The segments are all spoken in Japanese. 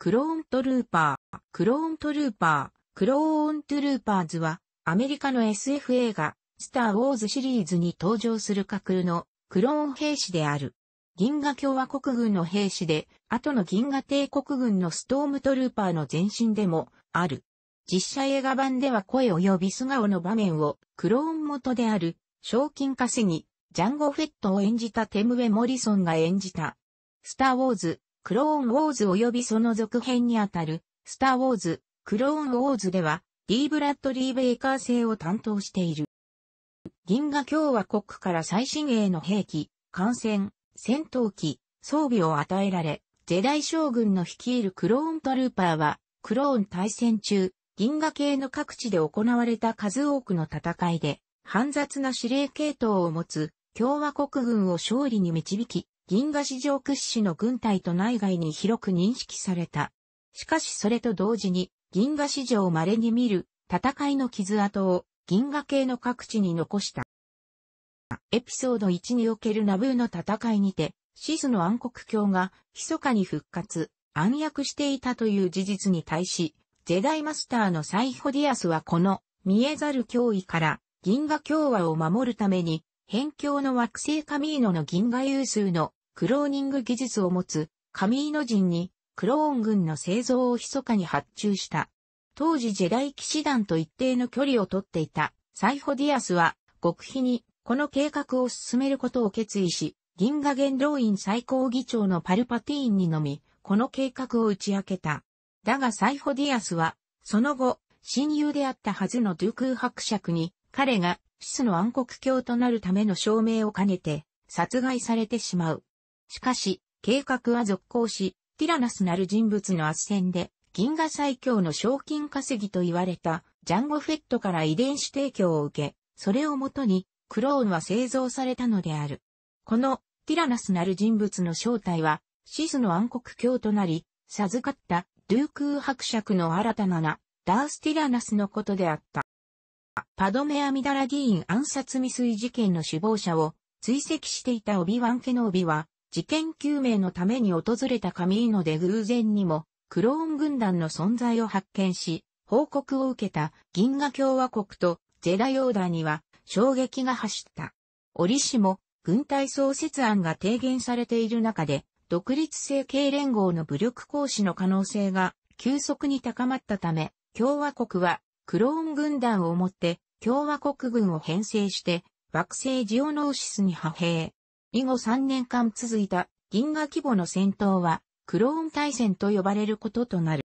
クローントルーパー、クローントルーパー、クローントゥルーパーズは、アメリカの SF 映画、スター・ウォーズシリーズに登場する架空のクローン兵士である。銀河共和国軍の兵士で、後の銀河帝国軍のストームトルーパーの前身でも、ある。実写映画版では声及び素顔の場面を、クローン元である、賞金稼ぎ、ジャンゴ・フェットを演じたテムウェ・モリソンが演じた。スター・ウォーズ、クローンウォーズ及びその続編にあたる、スターウォーズ、クローンウォーズでは、ー・ブラッドリー・ベイカー製を担当している。銀河共和国から最新鋭の兵器、艦船、戦闘機、装備を与えられ、ジェダイ将軍の率いるクローントルーパーは、クローン対戦中、銀河系の各地で行われた数多くの戦いで、煩雑な指令系統を持つ共和国軍を勝利に導き、銀河市場屈指の軍隊と内外に広く認識された。しかしそれと同時に、銀河市場を稀に見る戦いの傷跡を銀河系の各地に残した。エピソード1におけるナブーの戦いにて、シスの暗黒鏡が密かに復活、暗躍していたという事実に対し、ジェダイマスターのサイホディアスはこの見えざる脅威から銀河共和を守るために、辺境の惑星カミーノの銀河有数のクローニング技術を持つ神井ノ人にクローン軍の製造を密かに発注した。当時ジェダイ騎士団と一定の距離をとっていたサイホディアスは極秘にこの計画を進めることを決意し、銀河元老院最高議長のパルパティーンにのみ、この計画を打ち明けた。だがサイホディアスは、その後、親友であったはずのドゥクー伯爵に、彼が、シスの暗黒教となるための証明を兼ねて、殺害されてしまう。しかし、計画は続行し、ティラナスなる人物の圧戦で、銀河最強の賞金稼ぎと言われた、ジャンゴフェットから遺伝子提供を受け、それをもとに、クローンは製造されたのである。この、ティラナスなる人物の正体は、シスの暗黒教となり、授かった、ドゥークー伯爵の新たな名、ダースティラナスのことであった。パドメアミダラ議員暗殺未遂事件の首謀者を追跡していたオビワン・ケノービは、事件究明のために訪れた神井ので偶然にも、クローン軍団の存在を発見し、報告を受けた銀河共和国とゼラダヨーダーには衝撃が走った。折しも軍隊創設案が提言されている中で、独立政経連合の武力行使の可能性が急速に高まったため、共和国はクローン軍団をもって共和国軍を編成して惑星ジオノーシスに派兵。以後3年間続いた銀河規模の戦闘はクローン対戦と呼ばれることとなる。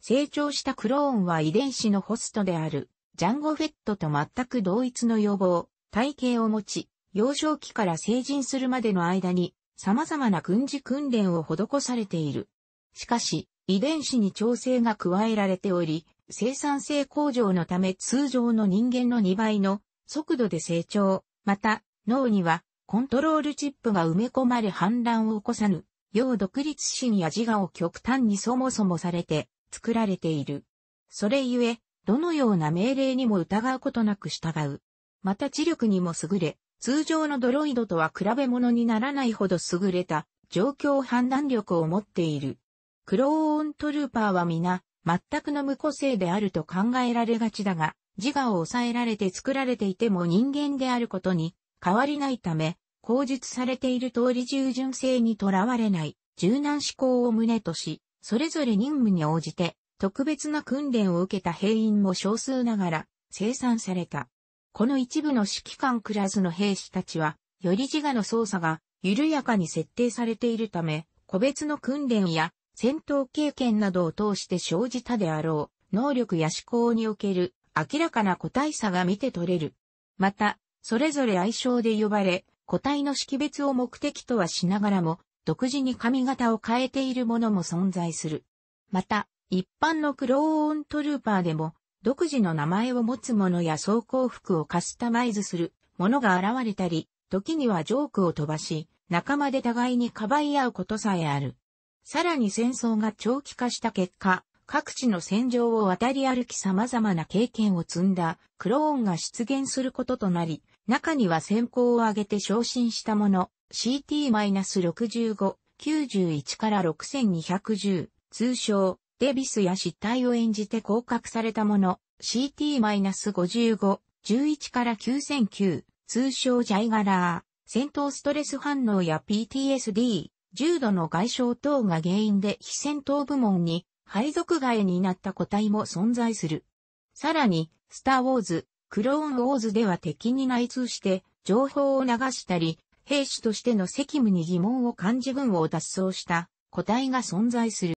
成長したクローンは遺伝子のホストであるジャンゴフェットと全く同一の予防、体型を持ち、幼少期から成人するまでの間に様々な軍事訓練を施されている。しかし、遺伝子に調整が加えられており、生産性向上のため通常の人間の2倍の速度で成長、また脳にはコントロールチップが埋め込まれ反乱を起こさぬ、要独立心や自我を極端にそもそもされて作られている。それゆえ、どのような命令にも疑うことなく従う。また知力にも優れ、通常のドロイドとは比べ物にならないほど優れた状況判断力を持っている。クローントルーパーは皆、全くの無個性であると考えられがちだが、自我を抑えられて作られていても人間であることに変わりないため、口述されている通り従順性にとらわれない柔軟思考を旨とし、それぞれ任務に応じて特別な訓練を受けた兵員も少数ながら生産された。この一部の指揮官クラスの兵士たちは、より自我の操作が緩やかに設定されているため、個別の訓練や戦闘経験などを通して生じたであろう、能力や思考における明らかな個体差が見て取れる。また、それぞれ愛称で呼ばれ、個体の識別を目的とはしながらも、独自に髪型を変えているものも存在する。また、一般のクローントルーパーでも、独自の名前を持つものや装甲服をカスタマイズするものが現れたり、時にはジョークを飛ばし、仲間で互いにかばい合うことさえある。さらに戦争が長期化した結果、各地の戦場を渡り歩き様々な経験を積んだクローンが出現することとなり、中には先行を挙げて昇進したもの、CT-65、91から6210、通称、デビスや失態を演じて降格されたもの、CT-55、11から9009、通称ジャイガラー、戦闘ストレス反応や PTSD、重度の外傷等が原因で非戦闘部門に配属外になった個体も存在する。さらに、スターウォーズ、クローンウォーズでは敵に内通して情報を流したり、兵士としての責務に疑問を感じ軍を脱走した個体が存在する。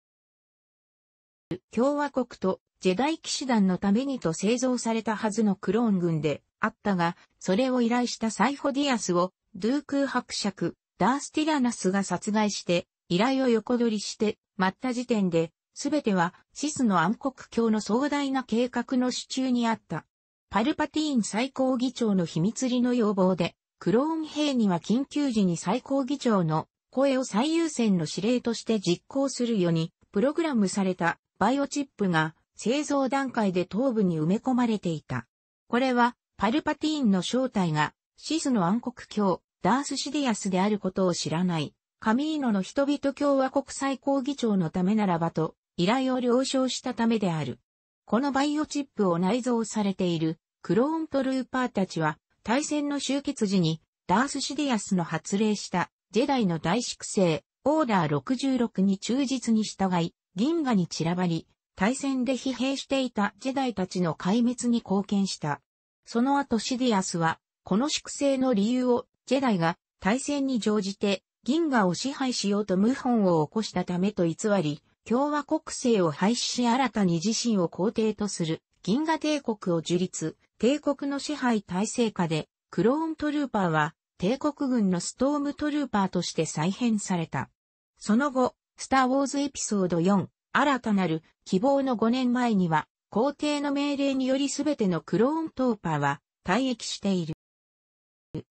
共和国とジェダイ騎士団のためにと製造されたはずのクローン軍であったが、それを依頼したサイホディアスをドゥークー伯爵、ダースティラナスが殺害して、依頼を横取りして、待った時点で、すべてはシスの暗黒教の壮大な計画の手中にあった。パルパティーン最高議長の秘密裏の要望で、クローン兵には緊急時に最高議長の声を最優先の指令として実行するように、プログラムされたバイオチップが製造段階で頭部に埋め込まれていた。これは、パルパティーンの正体が、シスの暗黒教、ダースシディアスであることを知らない、カミーノの人々共和国最高議長のためならばと、依頼を了承したためである。このバイオチップを内蔵されているクローントルーパーたちは対戦の終結時にダース・シディアスの発令したジェダイの大粛清オーダー66に忠実に従い銀河に散らばり対戦で疲弊していたジェダイたちの壊滅に貢献した。その後シディアスはこの粛清の理由をジェダイが対戦に乗じて銀河を支配しようと謀反を起こしたためと偽り、共和国政を廃止し新たに自身を皇帝とする銀河帝国を樹立、帝国の支配体制下で、クローントルーパーは帝国軍のストームトルーパーとして再編された。その後、スター・ウォーズエピソード4、新たなる希望の5年前には、皇帝の命令により全てのクローントーパーは退役している。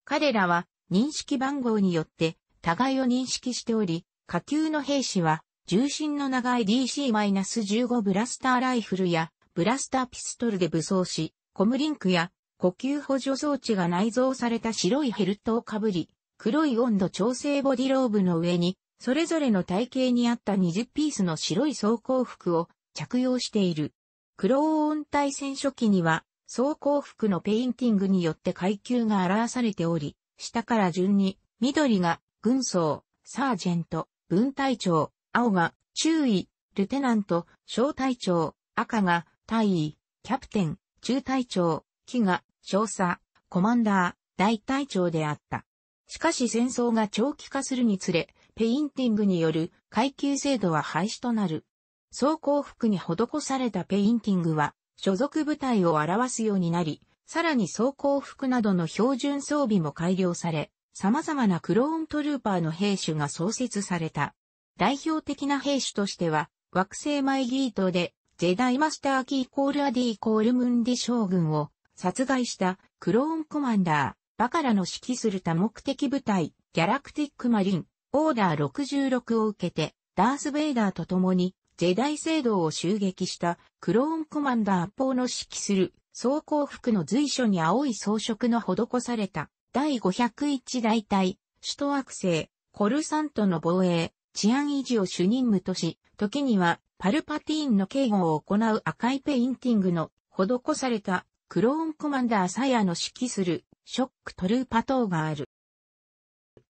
彼らは認識番号によって互いを認識しており、下級の兵士は重心の長い DC-15 ブラスターライフルやブラスターピストルで武装し、コムリンクや呼吸補助装置が内蔵された白いヘルトをかぶり、黒い温度調整ボディローブの上に、それぞれの体型に合った20ピースの白い装甲服を着用している。黒温帯戦初期には、装甲服のペインティングによって階級が表されており、下から順に、緑が、軍曹、サージェント、分隊長、青が、中尉、ルテナント、小隊長、赤が、大尉、キャプテン、中隊長、木が、少佐、コマンダー、大隊長であった。しかし戦争が長期化するにつれ、ペインティングによる階級制度は廃止となる。装甲服に施されたペインティングは、所属部隊を表すようになり、さらに装甲服などの標準装備も改良され、様々なクローントルーパーの兵種が創設された。代表的な兵種としては、惑星マイギートで、ジェダイマスターキーコールアディイコールムンディ将軍を殺害したクローンコマンダー、バカラの指揮する多目的部隊、ギャラクティックマリン、オーダー66を受けて、ダース・ベイダーと共に、ジェダイ聖堂を襲撃したクローンコマンダーポーの指揮する装甲服の随所に青い装飾の施された第501大隊、首都惑星、コルサントの防衛、治安維持を主任務とし、時にはパルパティーンの警護を行う赤いペインティングの施されたクローンコマンダーサヤの指揮するショックトルーパ等がある。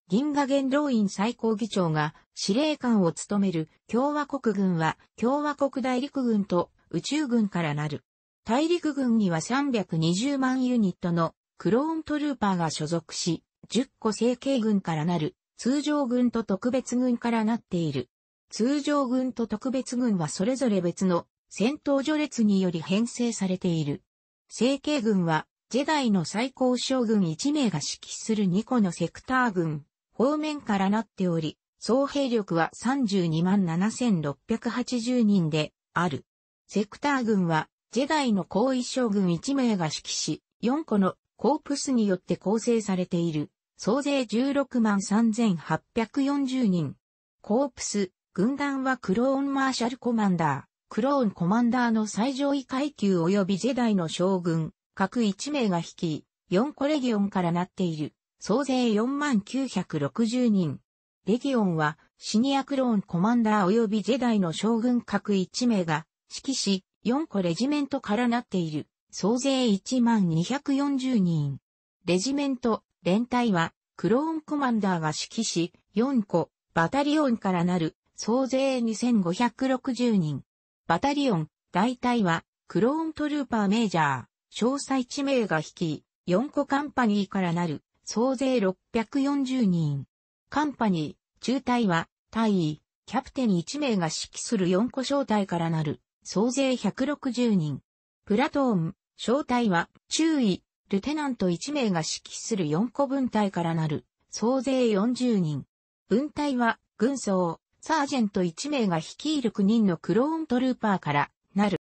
銀河元老院最高議長が司令官を務める共和国軍は共和国大陸軍と宇宙軍からなる。大陸軍には320万ユニットのクローントルーパーが所属し、10個成形軍からなる通常軍と特別軍からなっている。通常軍と特別軍はそれぞれ別の戦闘序列により編成されている。成形軍は、ジェダイの最高将軍1名が指揮する2個のセクター軍、方面からなっており、総兵力は32万7680人である。セクター軍は、ジェダイの後位将軍1名が指揮し、4個のコープスによって構成されている。総勢16万3840人。コープス、軍団はクローンマーシャルコマンダー、クローンコマンダーの最上位階級及びジェダイの将軍、各1名が率い、4個レギオンからなっている、総勢4万960人。レギオンは、シニアクローンコマンダー及びジェダイの将軍各1名が、指揮し、4個レジメントからなっている、総勢1万240人。レジメント、連隊は、クローンコマンダーが指揮し、4個、バタリオンからなる、総勢2560人。バタリオン、大隊は、クローントルーパーメージャー、詳細地名が引き、4個カンパニーからなる、総勢640人。カンパニー、中隊は、隊位、キャプテン1名が指揮する4個小隊からなる、総勢160人。プラトーン、小隊は、中尉、ルテナント1名が指揮する4個分隊からなる、総勢40人。分隊は、軍曹、サージェント1名が率いる9人のクローントルーパーからなる。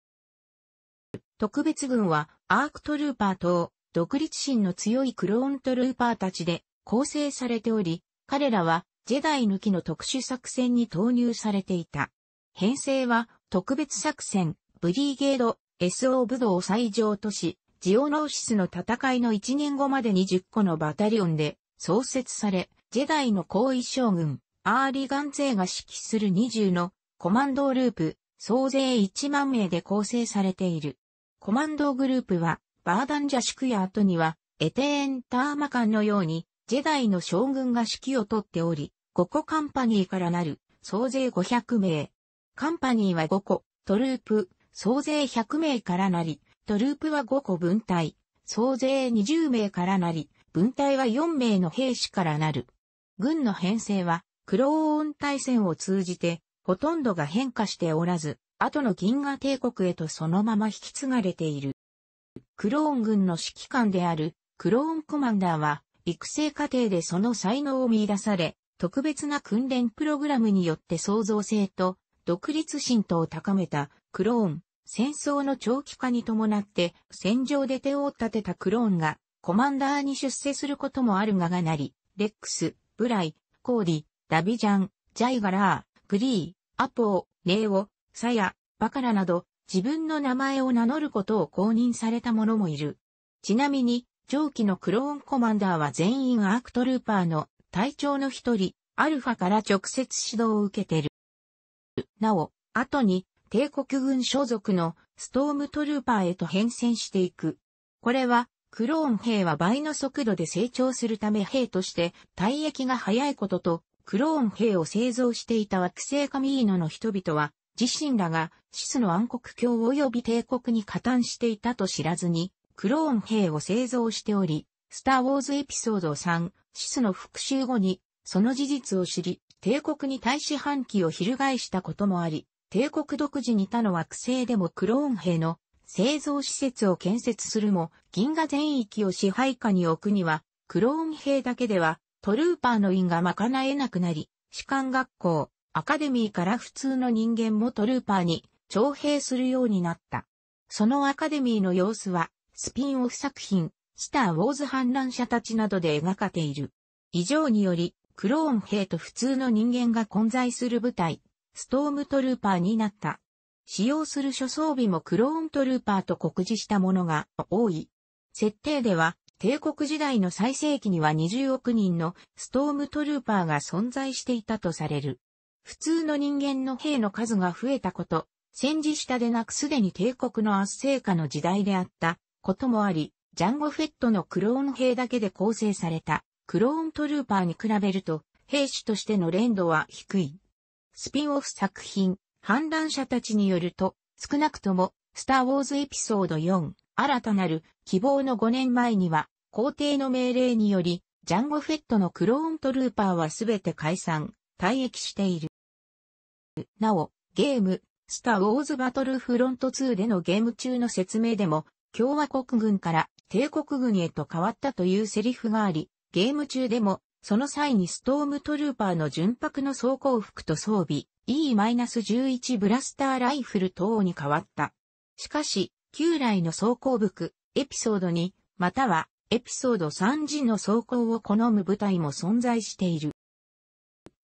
特別軍は、アークトルーパーと、独立心の強いクローントルーパーたちで構成されており、彼らは、ジェダイ抜きの特殊作戦に投入されていた。編成は、特別作戦、ブリーゲード、SO 武道最上都市、ジオノーシスの戦いの1年後までに10個のバタリオンで創設され、ジェダイの後遺将軍、アーリガン勢が指揮する20のコマンドループ、総勢1万名で構成されている。コマンドグループは、バーダンジャ宿や後には、エテーン・ターマカンのように、ジェダイの将軍が指揮をとっており、5個カンパニーからなる、総勢500名。カンパニーは5個、トループ、総勢100名からなり、トループは5個分隊、総勢20名からなり、分隊は4名の兵士からなる。軍の編成は、クローン対戦を通じて、ほとんどが変化しておらず、後の銀河帝国へとそのまま引き継がれている。クローン軍の指揮官である、クローンコマンダーは、育成過程でその才能を見出され、特別な訓練プログラムによって創造性と独立心とを高めたクローン戦争の長期化に伴って戦場で手を立てたクローンがコマンダーに出世することもあるががなり、レックス、ブライ、コーディ、ダビジャン、ジャイガラー、グリー、アポー、レイオ、サヤ、バカラなど自分の名前を名乗ることを公認された者もいる。ちなみに、上記のクローンコマンダーは全員アークトルーパーの隊長の一人、アルファから直接指導を受けている。なお、後に帝国軍所属のストームトルーパーへと変遷していく。これは、クローン兵は倍の速度で成長するため兵として退役が早いことと、クローン兵を製造していた惑星カミーノの人々は、自身らがシスの暗黒教及び帝国に加担していたと知らずに、クローン兵を製造しており、スター・ウォーズエピソード3、シスの復讐後に、その事実を知り、帝国に対し反旗を翻したこともあり、帝国独自に他の惑星でもクローン兵の製造施設を建設するも、銀河全域を支配下に置くには、クローン兵だけでは、トルーパーの員が賄えなくなり、士官学校、アカデミーから普通の人間もトルーパーに徴兵するようになった。そのアカデミーの様子は、スピンオフ作品、スター・ウォーズ反乱者たちなどで描かれている。以上により、クローン兵と普通の人間が混在する舞台、ストームトルーパーになった。使用する諸装備もクローントルーパーと酷似したものが多い。設定では、帝国時代の最盛期には20億人のストームトルーパーが存在していたとされる。普通の人間の兵の数が増えたこと、戦時下でなくすでに帝国の圧政下の時代であったこともあり、ジャンゴフェットのクローン兵だけで構成されたクローントルーパーに比べると、兵士としての連度は低い。スピンオフ作品、反乱者たちによると、少なくとも、スター・ウォーズエピソード4、新たなる希望の5年前には、皇帝の命令により、ジャンゴ・フェットのクローントルーパーはすべて解散、退役している。なお、ゲーム、スター・ウォーズ・バトルフロント2でのゲーム中の説明でも、共和国軍から帝国軍へと変わったというセリフがあり、ゲーム中でもその際にストームトルーパーの純白の装甲服と装備 E-11 ブラスターライフル等に変わった。しかし、旧来の装甲服、エピソード2、またはエピソード3時の装甲を好む部隊も存在している。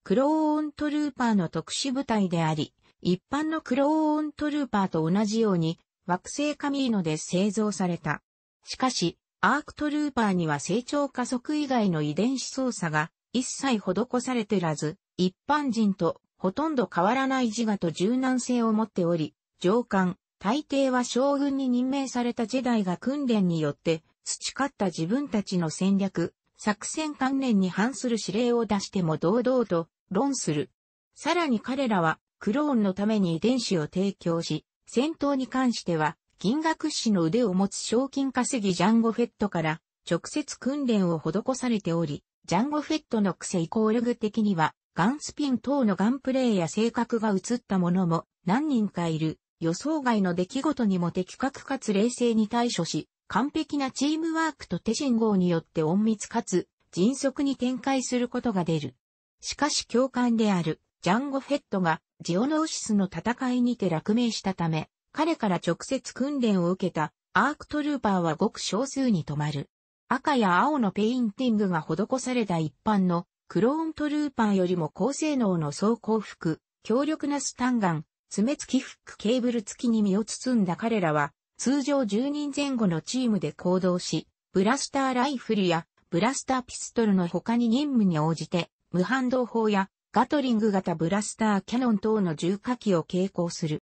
クローントルーパーの特殊部隊であり、一般のクローントルーパーと同じように惑星カミーノで製造された。しかし、アークトルーパーには成長加速以外の遺伝子操作が一切施されてらず、一般人とほとんど変わらない自我と柔軟性を持っており、上官、大抵は将軍に任命されたジェダイが訓練によって培った自分たちの戦略、作戦関連に反する指令を出しても堂々と論する。さらに彼らはクローンのために遺伝子を提供し、戦闘に関しては銀河屈指の腕を持つ賞金稼ぎジャンゴフェットから直接訓練を施されており、ジャンゴフェットの癖イコール具的には、ガンスピン等のガンプレーや性格が映ったものも何人かいる、予想外の出来事にも的確かつ冷静に対処し、完璧なチームワークと手信号によって隠密かつ迅速に展開することが出る。しかし教官であるジャンゴフェットがジオノーシスの戦いにて落命したため、彼から直接訓練を受けたアークトルーパーはごく少数に止まる。赤や青のペインティングが施された一般のクローントルーパーよりも高性能の装甲服、強力なスタンガン、爪付きフックケーブル付きに身を包んだ彼らは通常10人前後のチームで行動し、ブラスターライフルやブラスターピストルの他に任務に応じて無反動砲やガトリング型ブラスターキャノン等の重火器を携行する。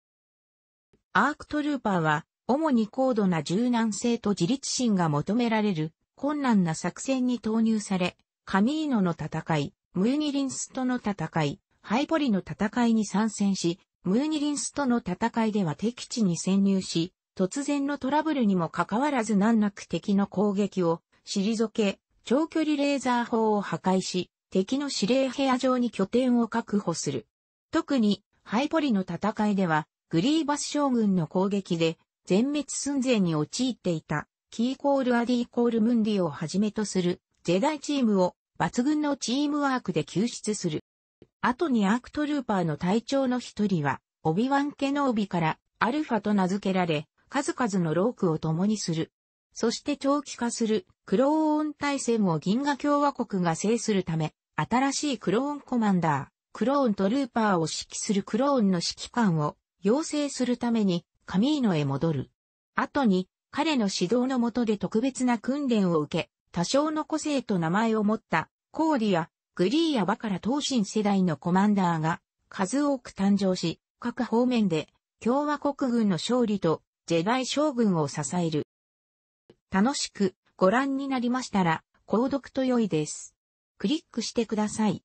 アークトルーパーは、主に高度な柔軟性と自立心が求められる、困難な作戦に投入され、カミーノの戦い、ムーニリンスとの戦い、ハイポリの戦いに参戦し、ムーニリンスとの戦いでは敵地に潜入し、突然のトラブルにもかかわらず難なく敵の攻撃を退け、長距離レーザー砲を破壊し、敵の指令部屋上に拠点を確保する。特に、ハイポリの戦いでは、グリーバス将軍の攻撃で全滅寸前に陥っていた、キーコールアディコールムンディをはじめとする、ジェダイチームを抜群のチームワークで救出する。後にアークトルーパーの隊長の一人は、オビワン・ケノービからアルファと名付けられ、数々のロークを共にする。そして長期化するクローン対戦を銀河共和国が制するため、新しいクローンコマンダー、クローンとルーパーを指揮するクローンの指揮官を養成するためにカミーノへ戻る。後に、彼の指導の下で特別な訓練を受け、多少の個性と名前を持ったコーリやグリーやバから東進世代のコマンダーが数多く誕生し、各方面で共和国軍の勝利とジェダイ将軍を支える。楽しくご覧になりましたら、購読と良いです。クリックしてください。